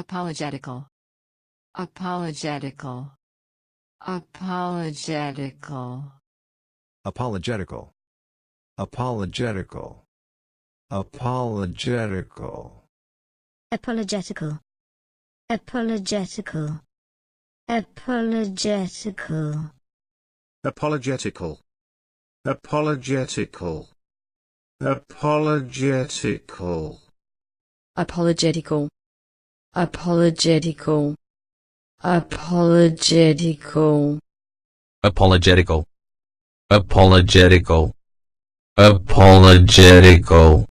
apologetical apologetical apologetical apologetical apologetical apologetical apologetical apologetical apologetical apologetical apologetical apologetical apologetical apologetical apologetical apologetical apologetical apologetical